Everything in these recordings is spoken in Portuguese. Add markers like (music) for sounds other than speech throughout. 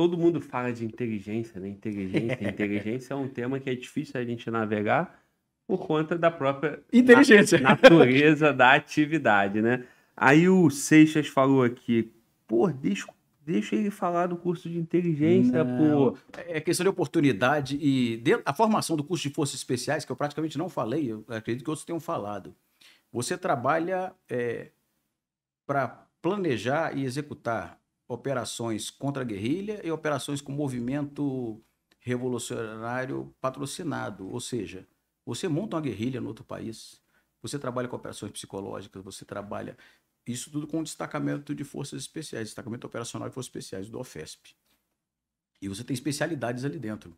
todo mundo fala de inteligência, né? Inteligência, (laughs) inteligência é um tema que é difícil a gente navegar por conta da própria inteligência, natureza da atividade, né? Aí o Seixas falou aqui, pô, deixa, deixa ele falar do curso de inteligência, não. pô. É questão de oportunidade e a formação do curso de forças especiais, que eu praticamente não falei, eu acredito que outros tenham falado. Você trabalha é, para planejar e executar operações contra a guerrilha e operações com movimento revolucionário patrocinado. Ou seja, você monta uma guerrilha no outro país, você trabalha com operações psicológicas, você trabalha isso tudo com destacamento de forças especiais, destacamento operacional e forças especiais do OFESP. E você tem especialidades ali dentro.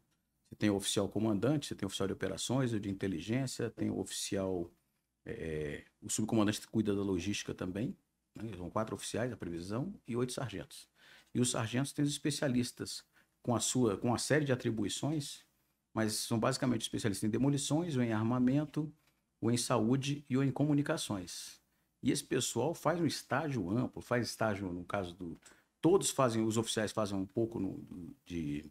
Você tem o oficial comandante, você tem o oficial de operações, de inteligência, tem o oficial. É, o subcomandante que cuida da logística também. Né? São quatro oficiais da previsão e oito sargentos. E os sargentos têm os especialistas com a sua, com a série de atribuições, mas são basicamente especialistas em demolições, ou em armamento, ou em saúde e ou em comunicações. E esse pessoal faz um estágio amplo, faz estágio no caso do todos fazem, os oficiais fazem um pouco no, de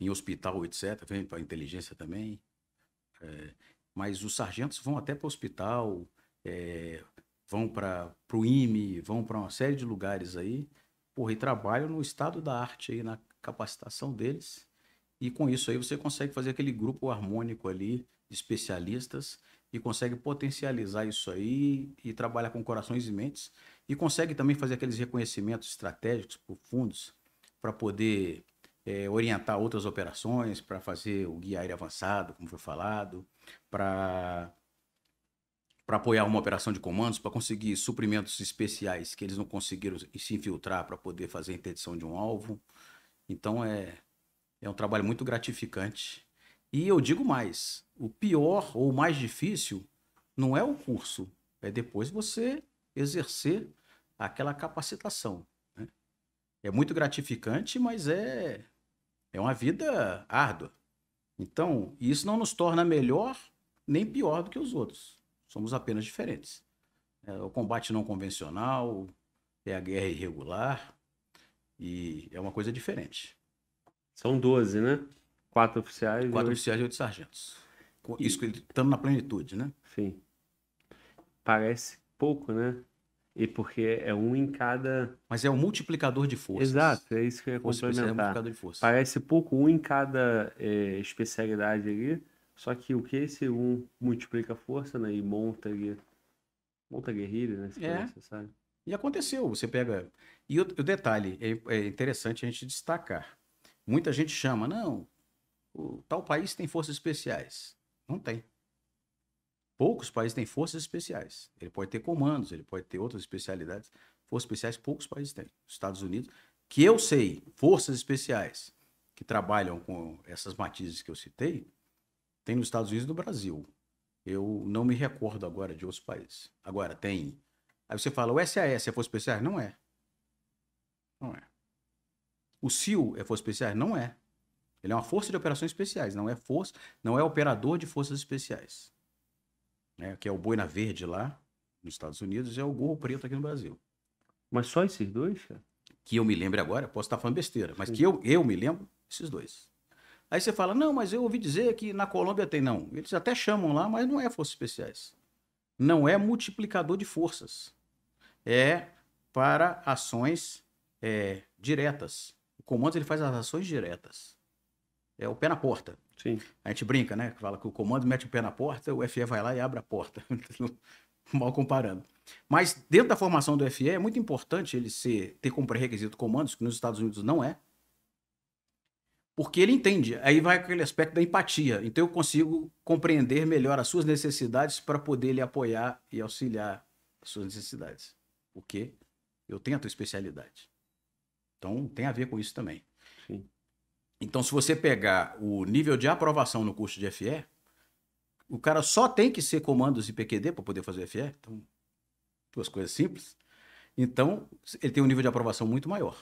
em hospital, etc, vem para inteligência também. É, mas os sargentos vão até para o hospital, é, vão para o IME, vão para uma série de lugares aí, porra, e trabalham no estado da arte aí, na capacitação deles. E com isso aí você consegue fazer aquele grupo harmônico ali de especialistas e consegue potencializar isso aí e trabalhar com corações e mentes e consegue também fazer aqueles reconhecimentos estratégicos profundos para poder é, orientar outras operações, para fazer o guia aéreo avançado, como foi falado, para para apoiar uma operação de comandos, para conseguir suprimentos especiais que eles não conseguiram se infiltrar para poder fazer a interdição de um alvo. Então é, é um trabalho muito gratificante. E eu digo mais: o pior ou o mais difícil não é o curso, é depois você exercer aquela capacitação. Né? É muito gratificante, mas é, é uma vida árdua. Então, isso não nos torna melhor nem pior do que os outros. Somos apenas diferentes. É, o combate não convencional é a guerra irregular e é uma coisa diferente. São 12, né? Quatro oficiais. Quatro e... oficiais e oito sargentos. Isso estando na plenitude, né? Sim. Parece pouco, né? E porque é um em cada. Mas é um multiplicador de forças. Exato, é isso que eu ia complementar. É um multiplicador de forças. Parece pouco, um em cada é, especialidade ali só que o que esse um multiplica a força, né? E monta, monta guerrilha, né? Se é. necessário. E aconteceu, você pega. E o, o detalhe, é, é, interessante a gente destacar. Muita gente chama, não, o tal país tem forças especiais. Não tem. Poucos países têm forças especiais. Ele pode ter comandos, ele pode ter outras especialidades. Forças especiais, poucos países têm. Estados Unidos, que eu sei, forças especiais que trabalham com essas matizes que eu citei, tem nos Estados Unidos e no Brasil. Eu não me recordo agora de outros países. Agora, tem. Aí você fala, o SAS é força especiais? Não é. Não é. O CIO é força especiais? Não é. Ele é uma força de operações especiais, não é força, não é operador de forças especiais. Né? Que é o Boina Verde lá, nos Estados Unidos, e é o Gorro Preto aqui no Brasil. Mas só esses dois, cara? Que eu me lembro agora, posso estar falando besteira, mas Sim. que eu, eu me lembro, esses dois. Aí você fala, não, mas eu ouvi dizer que na Colômbia tem. Não, eles até chamam lá, mas não é forças especiais. Não é multiplicador de forças. É para ações é, diretas. O comando ele faz as ações diretas. É o pé na porta. Sim. A gente brinca, né? Fala que o comando mete o pé na porta, o FE vai lá e abre a porta. (laughs) Mal comparando. Mas dentro da formação do FE é muito importante ele ser, ter como pré-requisito comandos, que nos Estados Unidos não é porque ele entende. Aí vai aquele aspecto da empatia. Então eu consigo compreender melhor as suas necessidades para poder lhe apoiar e auxiliar as suas necessidades. Porque eu tenho a tua especialidade. Então tem a ver com isso também. Sim. Então, se você pegar o nível de aprovação no curso de FE, o cara só tem que ser comandos e PQD para poder fazer FE. Então, duas coisas simples. Então, ele tem um nível de aprovação muito maior.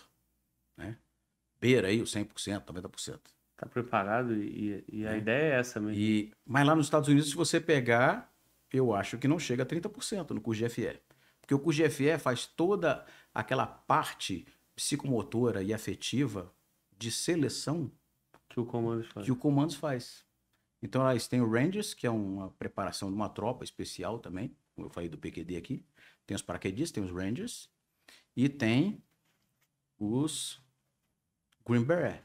Né? beira aí os 100%, 90%. tá preparado e, e a é. ideia é essa mesmo. E, mas lá nos Estados Unidos, se você pegar, eu acho que não chega a 30% no curso de FE. Porque o curso FE faz toda aquela parte psicomotora e afetiva de seleção que o Comandos faz. Que o Comandos faz. Então eles têm o Rangers, que é uma preparação de uma tropa especial também, como eu falei do PQD aqui. Tem os paraquedistas, tem os Rangers e tem os Green Beret.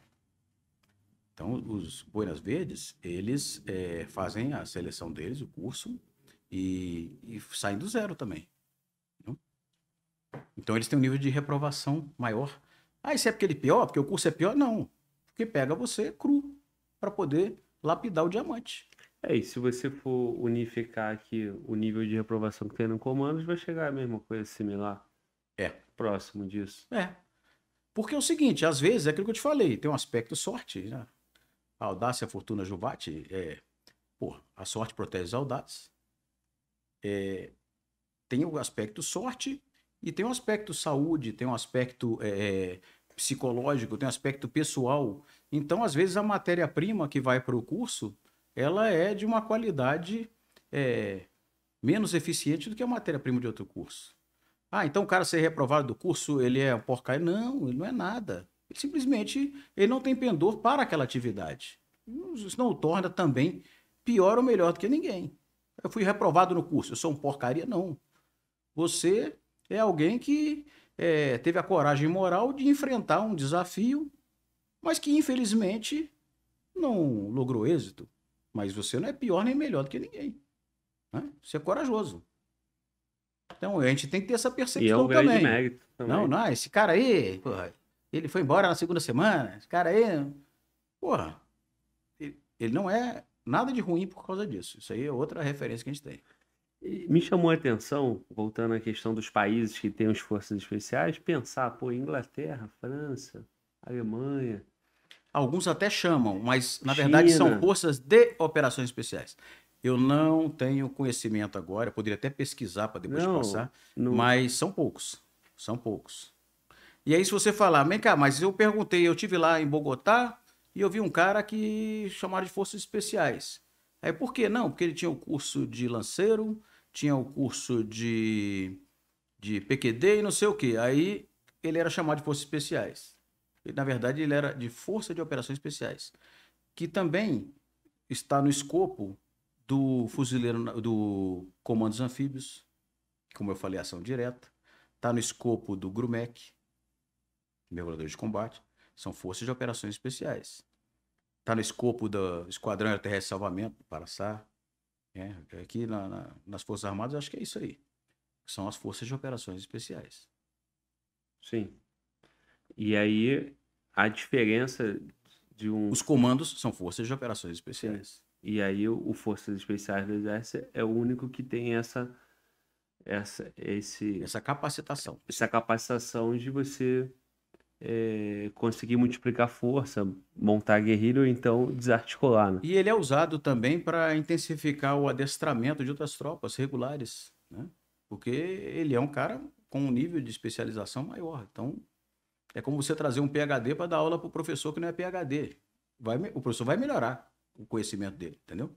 Então, os Buenas Verdes, eles é, fazem a seleção deles, o curso, e, e saem do zero também. Então, eles têm um nível de reprovação maior. Ah, isso é porque ele é pior? Porque o curso é pior? Não. Porque pega você cru para poder lapidar o diamante. É, e se você for unificar aqui o nível de reprovação que tem no comando, vai chegar a mesma coisa similar. É. Próximo disso. É. Porque é o seguinte, às vezes, é aquilo que eu te falei, tem um aspecto sorte, né? A audácia, a fortuna, Juvate, é... Pô, a sorte protege os audazes. É, tem o aspecto sorte e tem o aspecto saúde, tem um aspecto é, é psicológico, tem um aspecto pessoal. Então, às vezes, a matéria-prima que vai para o curso, ela é de uma qualidade é, menos eficiente do que a matéria-prima de outro curso. Ah, então o cara ser reprovado do curso, ele é um porcaria. Não, ele não é nada. Ele simplesmente ele não tem pendor para aquela atividade. Isso não o torna também pior ou melhor do que ninguém. Eu fui reprovado no curso, eu sou um porcaria? Não. Você é alguém que é, teve a coragem moral de enfrentar um desafio, mas que infelizmente não logrou êxito. Mas você não é pior nem melhor do que ninguém. Né? Você é corajoso. Então a gente tem que ter essa percepção e é um também. Mérito também. Não, não, esse cara aí, porra, ele foi embora na segunda semana, esse cara aí, porra, ele, ele não é nada de ruim por causa disso. Isso aí é outra referência que a gente tem. Me chamou a atenção, voltando à questão dos países que têm as forças especiais, pensar, pô, Inglaterra, França, Alemanha. Alguns até chamam, mas na China. verdade são forças de operações especiais. Eu não tenho conhecimento agora, poderia até pesquisar para depois não, passar, não... mas são poucos. São poucos. E aí, se você falar, vem cá, mas eu perguntei, eu tive lá em Bogotá e eu vi um cara que chamaram de Forças Especiais. Aí, por que não? Porque ele tinha o um curso de lanceiro, tinha o um curso de, de PQD e não sei o quê. Aí, ele era chamado de Forças Especiais. E na verdade, ele era de Força de Operações Especiais, que também está no escopo do fuzileiro do comandos anfíbios, como eu falei, ação direta, está no escopo do Grumec, mergulhador de combate, são forças de operações especiais. Está no escopo do Esquadrão Aeroterrestre de Salvamento, paraçá, É, aqui na, na, nas Forças Armadas, acho que é isso aí. São as forças de operações especiais. Sim. E aí, a diferença de um. Os comandos são forças de operações especiais. Sim. E aí o Forças Especiais do Exército é o único que tem essa essa esse essa capacitação. Essa capacitação de você é, conseguir multiplicar força, montar guerrilha ou então desarticular. Né? E ele é usado também para intensificar o adestramento de outras tropas regulares, né? Porque ele é um cara com um nível de especialização maior. Então, é como você trazer um PhD para dar aula para o professor que não é PhD. Vai, o professor vai melhorar, o conhecimento dele, entendeu?